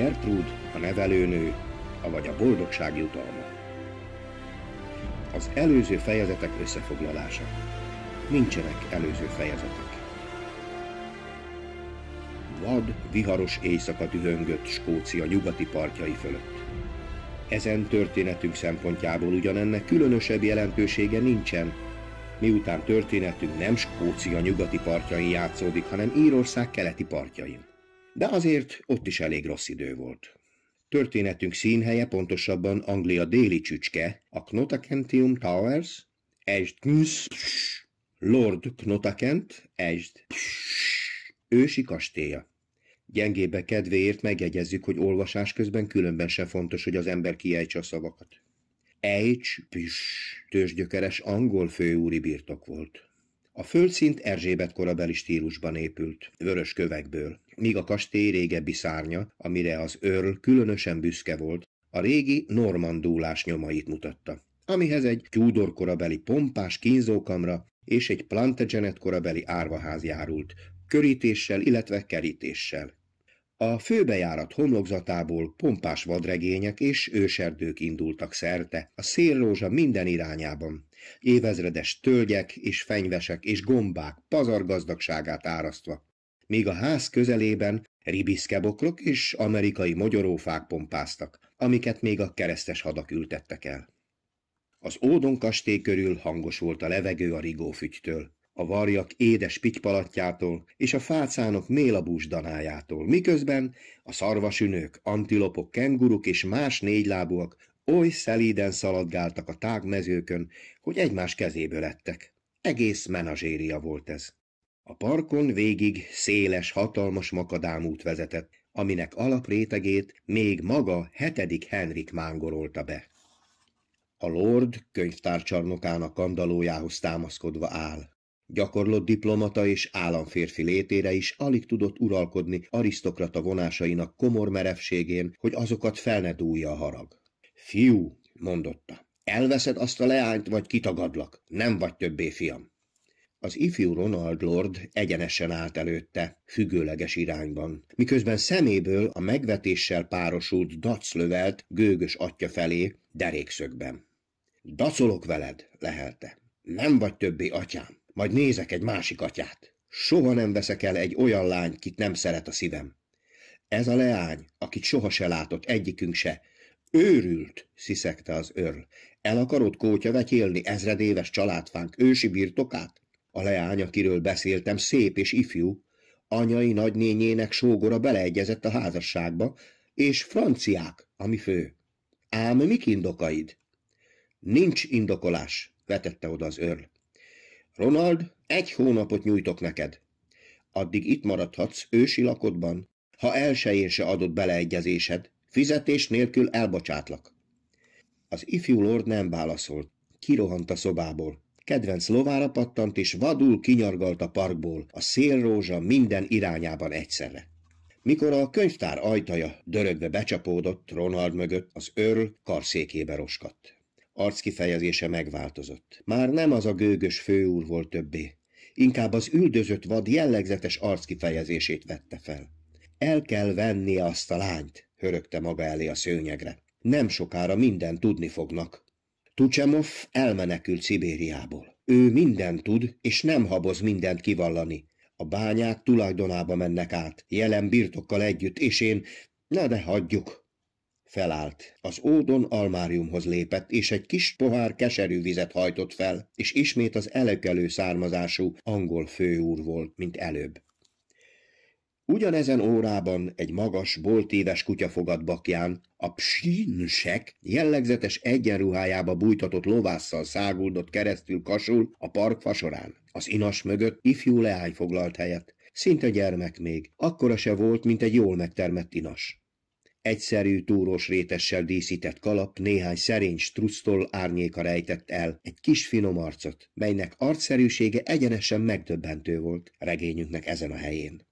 Gertrud, a nevelőnő, avagy a boldogság jutalma. Az előző fejezetek összefoglalása. Nincsenek előző fejezetek. Vad, viharos éjszaka dühöngött Skócia nyugati partjai fölött. Ezen történetünk szempontjából ugyanennek különösebb jelentősége nincsen, miután történetünk nem Skócia nyugati partjain játszódik, hanem Írország keleti partjain. De azért ott is elég rossz idő volt. Történetünk színhelye pontosabban Anglia déli csücske, a Knotakentium Towers, Esd Lord Knotakent, Esd ősi kastélya. Gyengébe kedvéért megjegyezzük, hogy olvasás közben különben se fontos, hogy az ember kiejtse a szavakat. Ejts, püss, tősgyökeres angol főúri birtok volt. A földszint Erzsébet korabeli stílusban épült, vörös kövekből, míg a kastély régebbi szárnya, amire az őrl különösen büszke volt, a régi normandúlás nyomait mutatta, amihez egy Tudor korabeli pompás kínzókamra és egy Plantagenet korabeli árvaház járult, körítéssel, illetve kerítéssel. A főbejárat homlokzatából pompás vadregények és őserdők indultak szerte, a szélrózsa minden irányában. Évezredes tölgyek és fenyvesek és gombák pazargazdagságát árasztva. Míg a ház közelében ribiszkebokrok és amerikai magyarófák pompáztak, amiket még a keresztes hadak ültettek el. Az ódon kastély körül hangos volt a levegő a rigófügytől a varjak édes pitypalatjától és a fácánok mélabús danájától, miközben a szarvasünők, antilopok, kenguruk és más négylábúak oly szelíden szaladgáltak a tágmezőkön, hogy egymás kezéből lettek. Egész menazséria volt ez. A parkon végig széles, hatalmas makadámút vezetett, aminek alaprétegét még maga hetedik Henrik mángorolta be. A lord könyvtárcsarnokának kandalójához támaszkodva áll. Gyakorlott diplomata és államférfi létére is alig tudott uralkodni arisztokrata vonásainak komor merevségén, hogy azokat fel ne dúlja a harag. Fiú, mondotta, elveszed azt a leányt, vagy kitagadlak. Nem vagy többé fiam. Az ifjú Ronald Lord egyenesen állt előtte, függőleges irányban, miközben szeméből a megvetéssel párosult daclövelt gőgös atya felé derékszögben. Dacolok veled, lehelte. Nem vagy többé atyám. Majd nézek egy másik atyát. Soha nem veszek el egy olyan lány, kit nem szeret a szívem. Ez a leány, akit soha se látott egyikünk se, Őrült, sziszegte az örl. El akarod kótya vetélni ezredéves családfánk ősi birtokát? A leány, akiről beszéltem, szép és ifjú. Anyai nagynényének sógora beleegyezett a házasságba, és franciák, ami fő. Ám mik indokaid? Nincs indokolás, vetette oda az örl. Ronald, egy hónapot nyújtok neked. Addig itt maradhatsz ősi lakodban, ha elsőjén se adott beleegyezésed, fizetés nélkül elbocsátlak. Az ifjú lord nem válaszolt. Kirohant a szobából. Kedvenc lovára pattant, és vadul kinyargalt a parkból, a szélrózsa minden irányában egyszerre. Mikor a könyvtár ajtaja dörögve becsapódott Ronald mögött, az őr karszékébe roskadt. Arckifejezése megváltozott. Már nem az a gőgös főúr volt többé. Inkább az üldözött vad jellegzetes arckifejezését vette fel. El kell venni azt a lányt, hörögte maga elé a szőnyegre. Nem sokára minden tudni fognak. Tucsemov elmenekült Szibériából. Ő minden tud, és nem haboz mindent kivallani. A bányák tulajdonába mennek át, jelen birtokkal együtt, és én... Na de hagyjuk, Felállt. Az ódon almáriumhoz lépett, és egy kis pohár keserű vizet hajtott fel, és ismét az elekelő származású angol főúr volt, mint előbb. Ugyanezen órában egy magas, boltíves kutyafogat bakján a psínsek jellegzetes egyenruhájába bújtatott lovásszal száguldott keresztül kasul a park fasorán. Az inas mögött ifjú leány foglalt helyet. Szinte gyermek még, akkora se volt, mint egy jól megtermett inas. Egyszerű túrós rétessel díszített kalap néhány szerény strusztól árnyéka rejtett el egy kis finom arcot, melynek arcszerűsége egyenesen megdöbbentő volt regényünknek ezen a helyén.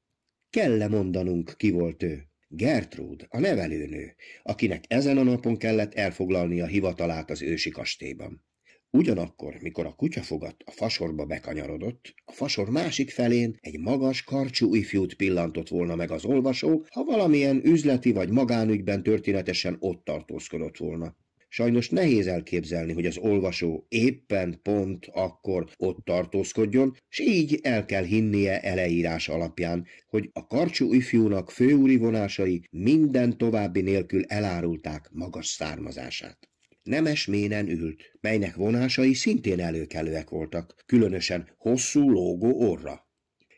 Kell-e mondanunk, ki volt ő? Gertrude, a nevelőnő, akinek ezen a napon kellett elfoglalni a hivatalát az ősi kastélyban. Ugyanakkor, mikor a kutyafogat a fasorba bekanyarodott, a fasor másik felén egy magas, karcsú ifjút pillantott volna meg az olvasó, ha valamilyen üzleti vagy magánügyben történetesen ott tartózkodott volna. Sajnos nehéz elképzelni, hogy az olvasó éppen pont akkor ott tartózkodjon, s így el kell hinnie eleírás alapján, hogy a karcsú ifjúnak főúri vonásai minden további nélkül elárulták magas származását nemes ménen ült, melynek vonásai szintén előkelőek voltak, különösen hosszú lógó orra.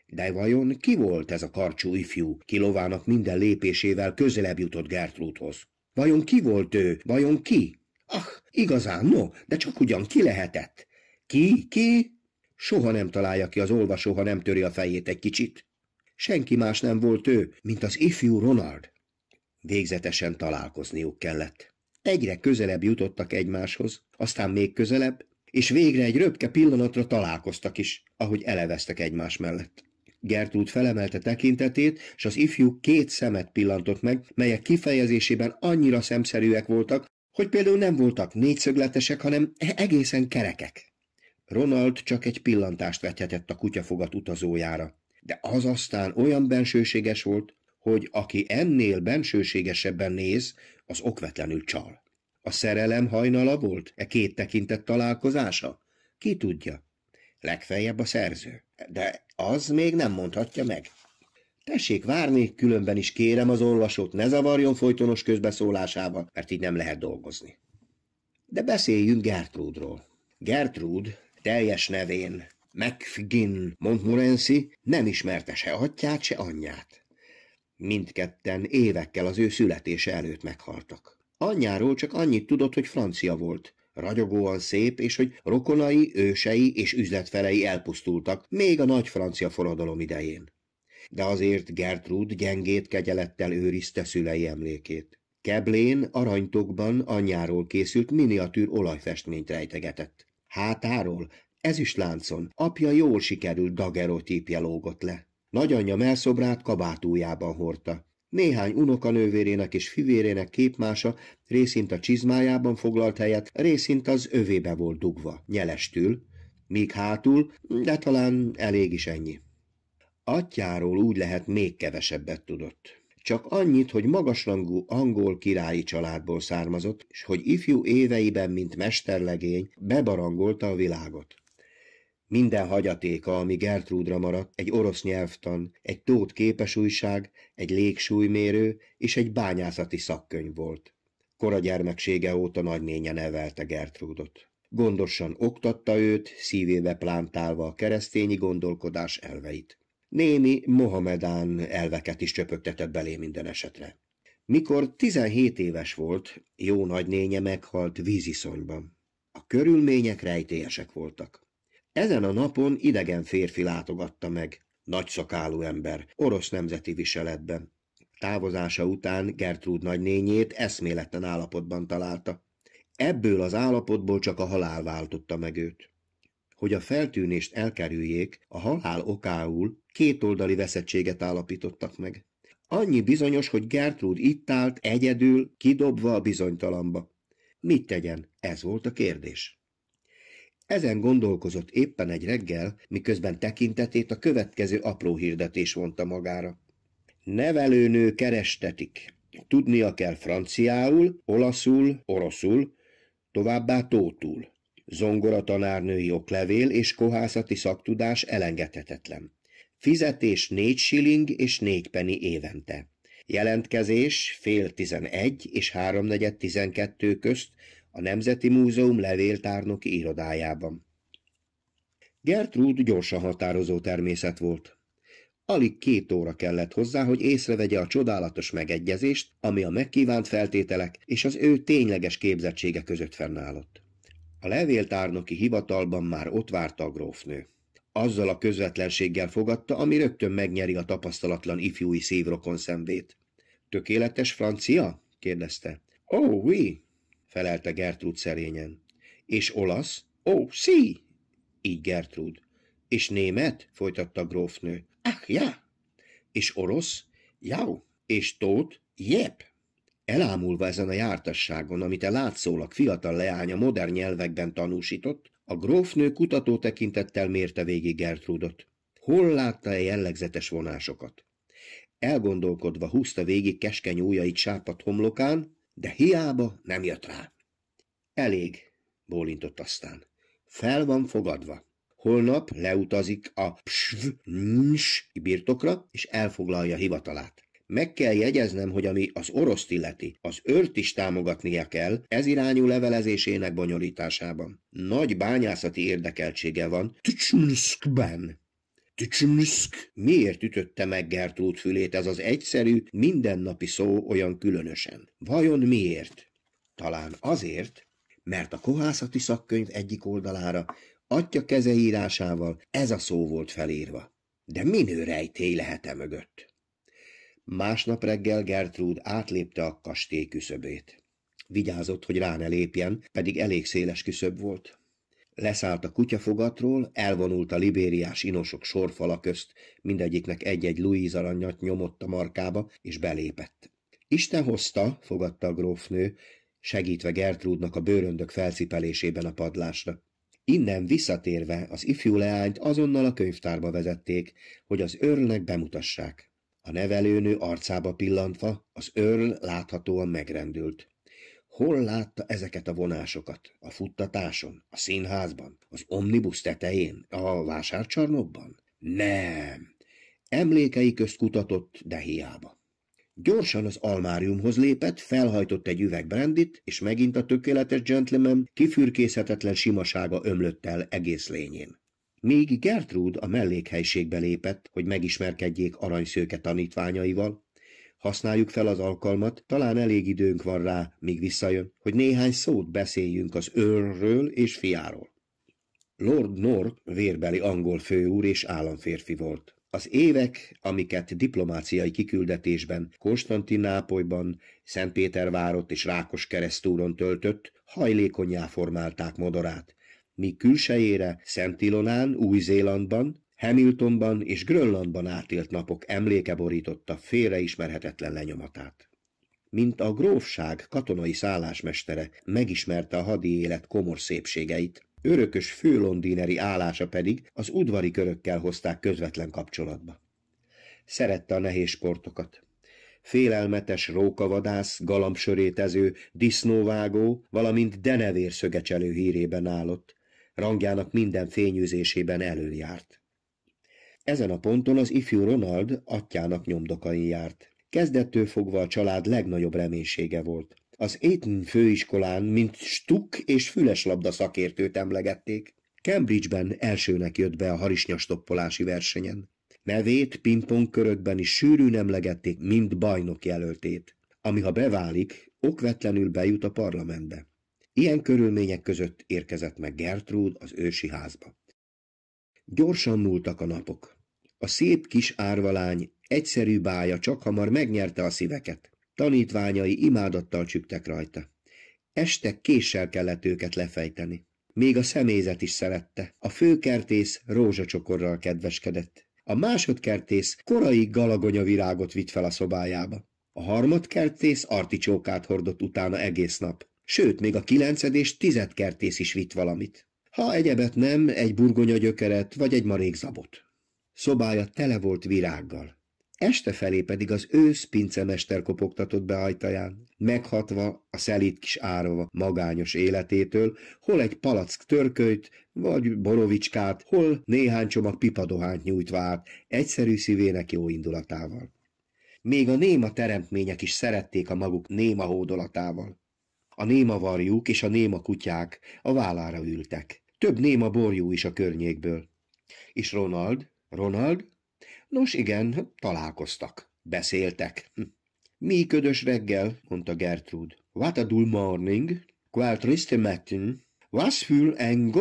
De vajon ki volt ez a karcsú ifjú, ki lovának minden lépésével közelebb jutott Gertrúdhoz? Vajon ki volt ő? Vajon ki? Ach, igazán, no, de csak ugyan ki lehetett? Ki? Ki? Soha nem találja ki az olvasó, ha nem töri a fejét egy kicsit. Senki más nem volt ő, mint az ifjú Ronald. Végzetesen találkozniuk kellett. Egyre közelebb jutottak egymáshoz, aztán még közelebb, és végre egy röpke pillanatra találkoztak is, ahogy eleveztek egymás mellett. Gertrude felemelte tekintetét, és az ifjú két szemet pillantott meg, melyek kifejezésében annyira szemszerűek voltak, hogy például nem voltak négyszögletesek, hanem e- egészen kerekek. Ronald csak egy pillantást vethetett a kutyafogat utazójára, de az aztán olyan bensőséges volt, hogy aki ennél bensőségesebben néz, az okvetlenül csal. A szerelem hajnala volt e két tekintet találkozása? Ki tudja? Legfeljebb a szerző, de az még nem mondhatja meg. Tessék várni, különben is kérem az olvasót, ne zavarjon folytonos közbeszólásába, mert így nem lehet dolgozni. De beszéljünk Gertrúdról. Gertrúd teljes nevén McFiggin Montmorency nem ismerte se atyát, se anyját. Mindketten évekkel az ő születése előtt meghaltak. Anyjáról csak annyit tudott, hogy francia volt, ragyogóan szép, és hogy rokonai, ősei és üzletfelei elpusztultak, még a nagy francia forradalom idején. De azért Gertrud gyengét kegyelettel őrizte szülei emlékét. Keblén aranytokban anyjáról készült miniatűr olajfestményt rejtegetett. Hátáról, láncon apja jól sikerült dagerotípje lógott le. Nagyanyja melszobrát kabátújában hordta. Néhány unokanővérének és fivérének képmása részint a csizmájában foglalt helyet, részint az övébe volt dugva, nyelestül, míg hátul, de talán elég is ennyi. Atyáról úgy lehet még kevesebbet tudott. Csak annyit, hogy magasrangú angol királyi családból származott, és hogy ifjú éveiben, mint mesterlegény, bebarangolta a világot. Minden hagyatéka, ami Gertrúdra maradt, egy orosz nyelvtan, egy tót képesújság, egy légsúlymérő és egy bányászati szakkönyv volt. Kora gyermeksége óta nagynénye nevelte Gertrúdot. Gondosan oktatta őt, szívébe plántálva a keresztényi gondolkodás elveit. Némi Mohamedán elveket is csöpögtetett belé minden esetre. Mikor 17 éves volt, jó nagynénye meghalt víziszonyban. A körülmények rejtélyesek voltak. Ezen a napon idegen férfi látogatta meg, nagy szakálú ember, orosz nemzeti viseletben. Távozása után Gertrúd nagynényét eszméletlen állapotban találta. Ebből az állapotból csak a halál váltotta meg őt. Hogy a feltűnést elkerüljék, a halál okául kétoldali veszettséget állapítottak meg. Annyi bizonyos, hogy Gertrúd itt állt, egyedül, kidobva a bizonytalamba. Mit tegyen? Ez volt a kérdés. Ezen gondolkozott éppen egy reggel, miközben tekintetét a következő apró hirdetés vonta magára. Nevelőnő kerestetik. Tudnia kell franciául, olaszul, oroszul, továbbá tótul. tanárnői oklevél és kohászati szaktudás elengedhetetlen. Fizetés négy siling és négy penny évente. Jelentkezés fél tizenegy és háromnegyed tizenkettő közt a Nemzeti Múzeum levéltárnoki irodájában. Gertrude gyorsan határozó természet volt. Alig két óra kellett hozzá, hogy észrevegye a csodálatos megegyezést, ami a megkívánt feltételek és az ő tényleges képzettsége között fennállott. A levéltárnoki hivatalban már ott várta a grófnő. Azzal a közvetlenséggel fogadta, ami rögtön megnyeri a tapasztalatlan ifjúi szívrokon szemvét. Tökéletes francia? kérdezte. Oh, oui, felelte Gertrud szerényen. És olasz? Ó, oh, sí! Így Gertrud. És német? folytatta grófnő. Ach, ja! És orosz? Jau! És tót? Jep! Elámulva ezen a jártasságon, amit a e látszólag fiatal leánya modern nyelvekben tanúsított, a grófnő kutató tekintettel mérte végig Gertrudot. Hol látta-e jellegzetes vonásokat? Elgondolkodva húzta végig keskeny ujjait sápat homlokán, de hiába nem jött rá. Elég, bólintott aztán. Fel van fogadva. Holnap leutazik a psv birtokra, és elfoglalja hivatalát. Meg kell jegyeznem, hogy ami az orosz illeti, az őrt is támogatnia kell ez irányú levelezésének bonyolításában. Nagy bányászati érdekeltsége van Tücsnszkben tücsmüszk, miért ütötte meg Gertrúd fülét ez az egyszerű, mindennapi szó olyan különösen? Vajon miért? Talán azért, mert a kohászati szakkönyv egyik oldalára atya kezeírásával ez a szó volt felírva. De minő rejtély lehet-e mögött? Másnap reggel Gertrúd átlépte a kastély küszöbét. Vigyázott, hogy rá ne lépjen, pedig elég széles küszöb volt. Leszállt a kutyafogatról, elvonult a libériás inosok sorfala közt, mindegyiknek egy-egy Louise aranyat nyomott a markába, és belépett. Isten hozta, fogadta a grófnő, segítve Gertrúdnak a bőröndök felcipelésében a padlásra. Innen visszatérve az ifjú leányt azonnal a könyvtárba vezették, hogy az őrlnek bemutassák. A nevelőnő arcába pillantva, az őrl láthatóan megrendült. Hol látta ezeket a vonásokat? A futtatáson? A színházban? Az omnibusz tetején? A vásárcsarnokban? Nem! Emlékei közt kutatott, de hiába. Gyorsan az almáriumhoz lépett, felhajtott egy üveg brandit, és megint a tökéletes gentleman kifürkészhetetlen simasága ömlött el egész lényén. Míg Gertrude a mellékhelyiségbe lépett, hogy megismerkedjék aranyszőke tanítványaival, Használjuk fel az alkalmat, talán elég időnk van rá, míg visszajön, hogy néhány szót beszéljünk az őrről és fiáról. Lord North vérbeli angol főúr és államférfi volt. Az évek, amiket diplomáciai kiküldetésben, Konstantinápolyban, Szentpétervárot és Rákos keresztúron töltött, hajlékonyá formálták modorát, míg külsejére Szentilonán, Új-Zélandban Hamiltonban és Grönlandban átélt napok emléke borította félreismerhetetlen lenyomatát. Mint a grófság katonai szállásmestere megismerte a hadi élet komor szépségeit, örökös főlondíneri állása pedig az udvari körökkel hozták közvetlen kapcsolatba. Szerette a nehéz sportokat. Félelmetes rókavadász, galambsörétező, disznóvágó, valamint szögecselő hírében állott, rangjának minden fényűzésében előjárt. Ezen a ponton az ifjú Ronald atyának nyomdokain járt. Kezdettől fogva a család legnagyobb reménysége volt. Az Eton főiskolán, mint stuk és füleslabda szakértőt emlegették. Cambridgeben elsőnek jött be a harisnyastoppolási versenyen. Nevét pingpong körökben is sűrűn emlegették, mint bajnok jelöltét, ami ha beválik, okvetlenül bejut a parlamentbe. Ilyen körülmények között érkezett meg Gertrude az ősi házba. Gyorsan múltak a napok. A szép kis árvalány, egyszerű bája csak hamar megnyerte a szíveket. Tanítványai imádattal csüktek rajta. Este késsel kellett őket lefejteni. Még a személyzet is szerette. A főkertész rózsacsokorral kedveskedett. A másodkertész korai galagonya virágot vitt fel a szobájába. A harmadkertész articsókát hordott utána egész nap. Sőt, még a kilenced és tizedkertész is vitt valamit. Ha egyebet nem, egy burgonya gyökeret vagy egy marékzabot. Szobája tele volt virággal. Este felé pedig az ősz pincemester kopogtatott be ajtaján, meghatva a szelít kis árva magányos életétől, hol egy palack törkölyt, vagy borovicskát, hol néhány csomag pipadohányt nyújtva át, egyszerű szívének jó indulatával. Még a néma teremtmények is szerették a maguk néma hódolatával. A néma varjuk és a néma kutyák a vállára ültek. Több néma borjú is a környékből. És Ronald? Ronald? Nos igen, találkoztak. Beszéltek. Hm. Mi ködös reggel, mondta Gertrude. What a dull morning. quell triste matin. Was für ein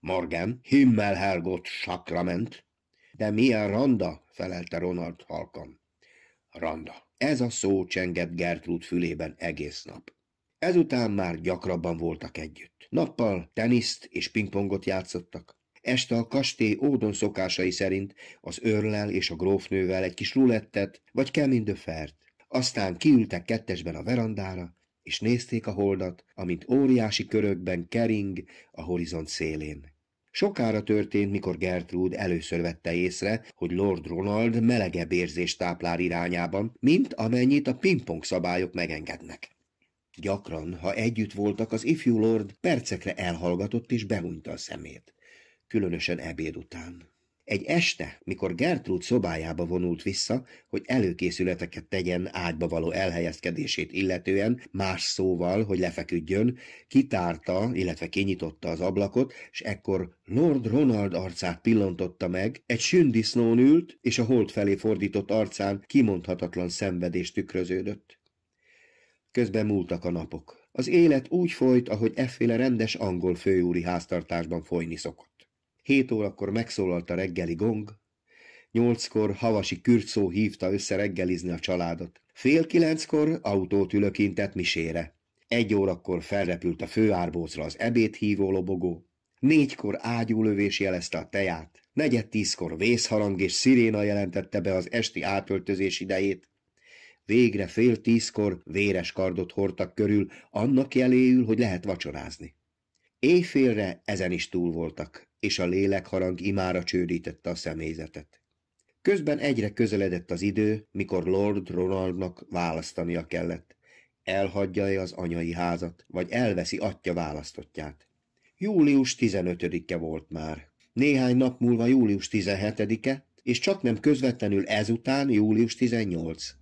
morgen himmel hergott sakrament. De milyen randa, felelte Ronald halkan. Randa. Ez a szó csengett Gertrude fülében egész nap. Ezután már gyakrabban voltak együtt. Nappal teniszt és pingpongot játszottak. Este a kastély ódon szokásai szerint az őrlel és a grófnővel egy kis rulettet vagy kemindöfert. Aztán kiültek kettesben a verandára, és nézték a holdat, amint óriási körökben kering a horizont szélén. Sokára történt, mikor Gertrude először vette észre, hogy Lord Ronald melegebb érzést táplál irányában, mint amennyit a pingpong szabályok megengednek. Gyakran, ha együtt voltak, az ifjú lord percekre elhallgatott és behunyta a szemét, különösen ebéd után. Egy este, mikor Gertrud szobájába vonult vissza, hogy előkészületeket tegyen ágyba való elhelyezkedését illetően, más szóval, hogy lefeküdjön, kitárta, illetve kinyitotta az ablakot, és ekkor Lord Ronald arcát pillantotta meg, egy sündisznón ült, és a hold felé fordított arcán kimondhatatlan szenvedés tükröződött. Közben múltak a napok. Az élet úgy folyt, ahogy efféle rendes angol főúri háztartásban folyni szokott. Hét órakor megszólalt a reggeli gong, nyolckor havasi kürtszó hívta össze reggelizni a családot. Fél kilenckor autót ülökintett misére. Egy órakor felrepült a főárbózra az hívó lobogó, Négykor ágyúlövés jelezte a teját, negyed tízkor vészharang és sziréna jelentette be az esti átöltözés idejét, végre fél tízkor véres kardot hordtak körül, annak jeléül, hogy lehet vacsorázni. Éjfélre ezen is túl voltak, és a lélekharang imára csődítette a személyzetet. Közben egyre közeledett az idő, mikor Lord Ronaldnak választania kellett. Elhagyja-e az anyai házat, vagy elveszi atya választottját? Július 15-e volt már. Néhány nap múlva július 17-e, és csak nem közvetlenül ezután július 18.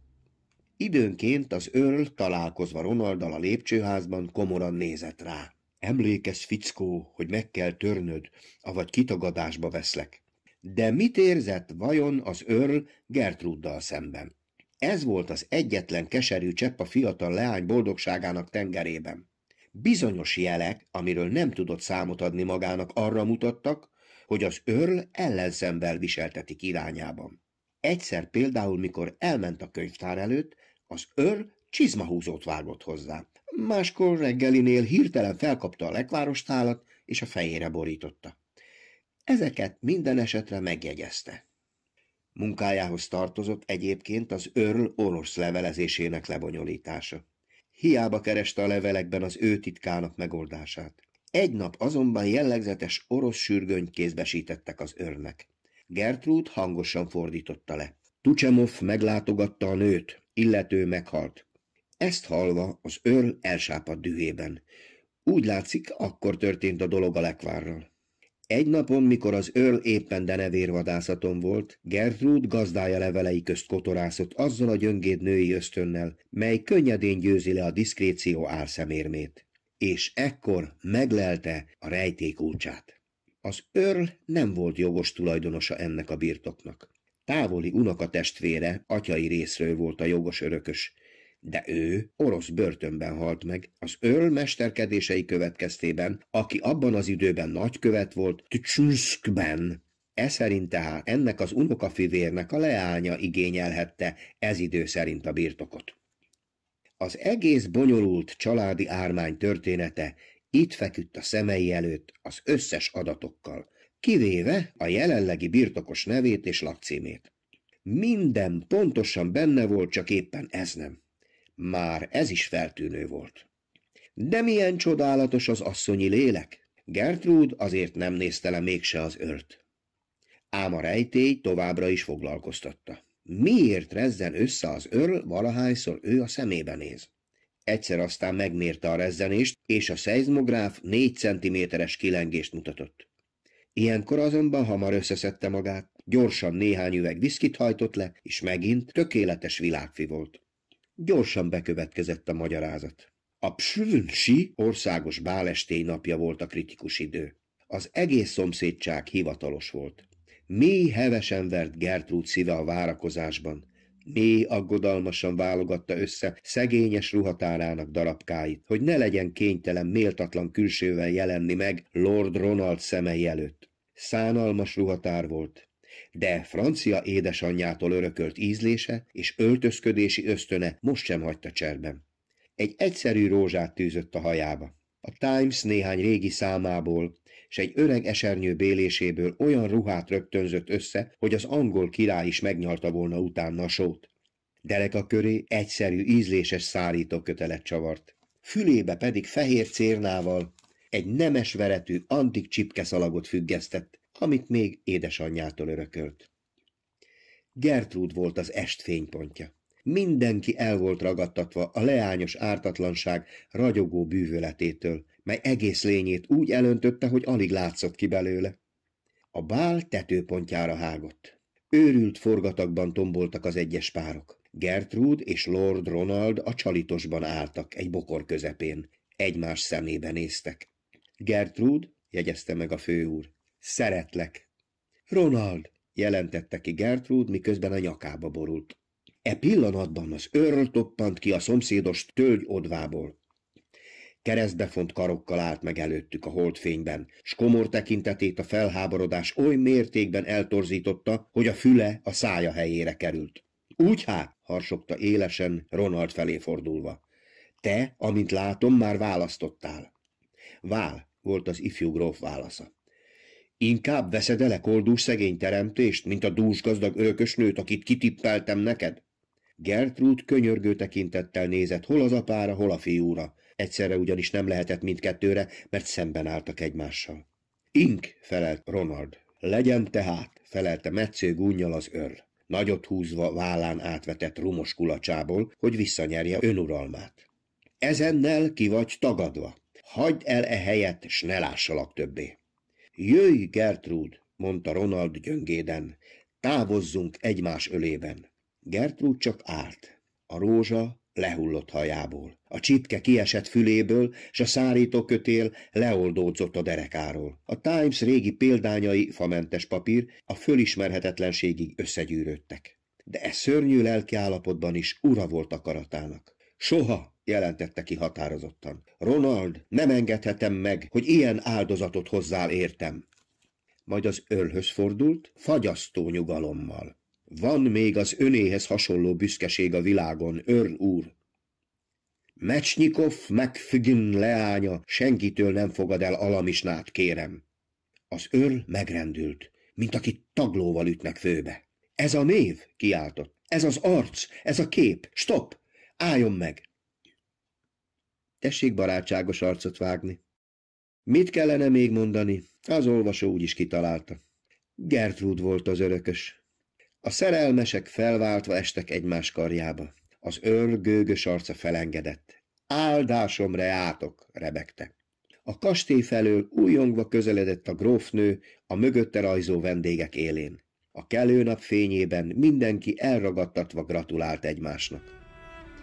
Időnként az örl találkozva Ronaldal a lépcsőházban komoran nézett rá. Emlékez fickó, hogy meg kell törnöd, avagy kitagadásba veszlek. De mit érzett vajon az örl Gertruddal szemben? Ez volt az egyetlen keserű csepp a fiatal leány boldogságának tengerében. Bizonyos jelek, amiről nem tudott számot adni magának, arra mutattak, hogy az örl ellenszemvel viseltetik irányában. Egyszer például, mikor elment a könyvtár előtt, az őr csizmahúzót vágott hozzá. Máskor reggelinél hirtelen felkapta a lekváros tálat, és a fejére borította. Ezeket minden esetre megjegyezte. Munkájához tartozott egyébként az őrl orosz levelezésének lebonyolítása. Hiába kereste a levelekben az ő titkának megoldását. Egy nap azonban jellegzetes orosz sürgönyt kézbesítettek az őrnek. Gertrude hangosan fordította le. Tucsemov meglátogatta a nőt, illető meghalt. Ezt hallva az őr elsápadt dühében. Úgy látszik, akkor történt a dolog a lekvárral. Egy napon, mikor az őr éppen denevérvadászaton volt, Gertrude gazdája levelei közt kotorászott azzal a gyöngéd női ösztönnel, mely könnyedén győzi le a diszkréció álszemérmét. És ekkor meglelte a rejték kulcsát. Az Örl nem volt jogos tulajdonosa ennek a birtoknak. Távoli unokatestvére atyai részről volt a jogos örökös, de ő orosz börtönben halt meg, az őrl mesterkedései következtében, aki abban az időben nagykövet volt Tücsünszkben. E szerint tehát ennek az unokafivérnek a leánya igényelhette ez idő szerint a birtokot. Az egész bonyolult családi ármány története itt feküdt a szemei előtt az összes adatokkal, kivéve a jelenlegi birtokos nevét és lakcímét. Minden pontosan benne volt, csak éppen ez nem. Már ez is feltűnő volt. De milyen csodálatos az asszonyi lélek! Gertrude azért nem nézte le mégse az ört. Ám a rejtély továbbra is foglalkoztatta. Miért rezzen össze az örl, valahányszor ő a szemébe néz? Egyszer aztán megmérte a rezzenést, és a szeizmográf négy centiméteres kilengést mutatott. Ilyenkor azonban hamar összeszedte magát, gyorsan néhány üveg viszkit hajtott le, és megint tökéletes világfi volt. Gyorsan bekövetkezett a magyarázat. A Psvünsi országos bálestény napja volt a kritikus idő. Az egész szomszédság hivatalos volt. Mély hevesen vert Gertrúd szíve a várakozásban, Mély aggodalmasan válogatta össze szegényes ruhatárának darabkáit, hogy ne legyen kénytelen méltatlan külsővel jelenni meg Lord Ronald szemei előtt. Szánalmas ruhatár volt, de francia édesanyjától örökölt ízlése és öltözködési ösztöne most sem hagyta cserben. Egy egyszerű rózsát tűzött a hajába. A Times néhány régi számából s egy öreg esernyő béléséből olyan ruhát rögtönzött össze, hogy az angol király is megnyalta volna utána a sót. a köré egyszerű, ízléses kötelet csavart. Fülébe pedig fehér cérnával egy nemes veretű antik csipkeszalagot függesztett, amit még édesanyjától örökölt. Gertrud volt az est fénypontja. Mindenki el volt ragadtatva a leányos ártatlanság ragyogó bűvöletétől, mely egész lényét úgy elöntötte, hogy alig látszott ki belőle. A bál tetőpontjára hágott. Őrült forgatakban tomboltak az egyes párok. Gertrude és Lord Ronald a csalitosban álltak, egy bokor közepén. Egymás szemébe néztek. Gertrude, jegyezte meg a főúr, szeretlek. Ronald, jelentette ki Gertrude, miközben a nyakába borult. E pillanatban az őrl toppant ki a szomszédos tölgy odvából keresztbefont karokkal állt meg előttük a holdfényben, s komor tekintetét a felháborodás oly mértékben eltorzította, hogy a füle a szája helyére került. Úgy hát, harsogta élesen, Ronald felé fordulva. Te, amint látom, már választottál. Vál, volt az ifjú gróf válasza. Inkább veszed el e koldús szegény teremtést, mint a dús gazdag örökösnőt, akit kitippeltem neked? Gertrude könyörgő tekintettel nézett hol az apára, hol a fiúra, Egyszerre ugyanis nem lehetett mindkettőre, mert szemben álltak egymással. Ink, felelt Ronald. Legyen tehát, felelte metsző gúnyjal az őr. Nagyot húzva vállán átvetett rumos kulacsából, hogy visszanyerje önuralmát. Ezennel ki vagy tagadva. Hagyd el e helyet, s ne lássalak többé. Jöjj, Gertrude, mondta Ronald gyöngéden. Távozzunk egymás ölében. Gertrude csak állt. A rózsa lehullott hajából. A csipke kiesett füléből, s a kötél leoldódzott a derekáról. A Times régi példányai, famentes papír, a fölismerhetetlenségig összegyűrődtek. De e szörnyű lelkiállapotban is ura volt akaratának. Soha, jelentette ki határozottan. Ronald, nem engedhetem meg, hogy ilyen áldozatot hozzál értem. Majd az ölhöz fordult, fagyasztó nyugalommal. Van még az önéhez hasonló büszkeség a világon, örn úr. Mecsnyikov megfüggin leánya senkitől nem fogad el alamisnát, kérem. Az őr megrendült, mint akit taglóval ütnek főbe. Ez a név, kiáltott. Ez az arc, ez a kép. Stop! Álljon meg! Tessék barátságos arcot vágni. Mit kellene még mondani? Az olvasó úgy is kitalálta. Gertrud volt az örökös. A szerelmesek felváltva estek egymás karjába. Az őr gőgös arca felengedett. Áldásomra átok, rebegte. A kastély felől újongva közeledett a grófnő a mögötte rajzó vendégek élén. A kelő nap fényében mindenki elragadtatva gratulált egymásnak.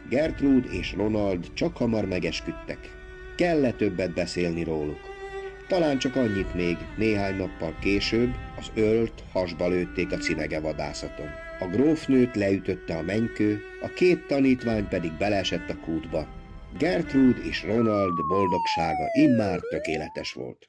Gertrude és Ronald csak hamar megesküdtek. Kell -e többet beszélni róluk? Talán csak annyit még, néhány nappal később, az ölt hasba lőtték a cinege vadászaton. A grófnőt leütötte a menkő, a két tanítvány pedig beleesett a kútba. Gertrude és Ronald boldogsága immár tökéletes volt.